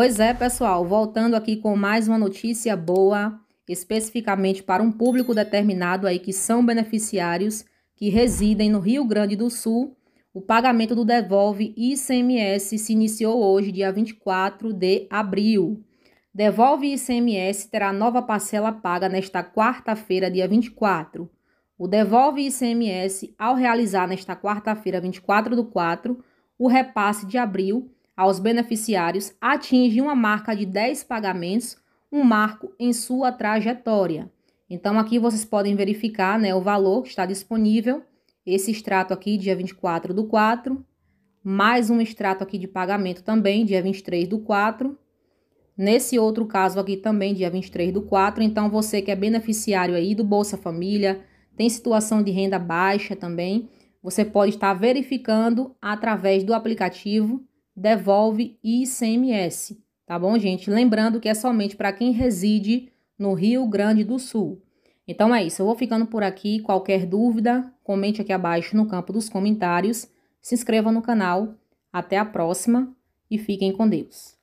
Pois é, pessoal, voltando aqui com mais uma notícia boa, especificamente para um público determinado aí que são beneficiários que residem no Rio Grande do Sul. O pagamento do Devolve ICMS se iniciou hoje, dia 24 de abril. Devolve ICMS terá nova parcela paga nesta quarta-feira, dia 24. O Devolve ICMS, ao realizar nesta quarta-feira, 24 do 4, o repasse de abril, aos beneficiários atinge uma marca de 10 pagamentos, um marco em sua trajetória. Então, aqui vocês podem verificar né, o valor que está disponível. Esse extrato aqui, dia 24 do 4, mais um extrato aqui de pagamento também, dia 23 do 4. Nesse outro caso aqui também, dia 23 do 4. Então, você que é beneficiário aí do Bolsa Família, tem situação de renda baixa também, você pode estar verificando através do aplicativo devolve ICMS, tá bom, gente? Lembrando que é somente para quem reside no Rio Grande do Sul. Então é isso, eu vou ficando por aqui. Qualquer dúvida, comente aqui abaixo no campo dos comentários. Se inscreva no canal. Até a próxima e fiquem com Deus.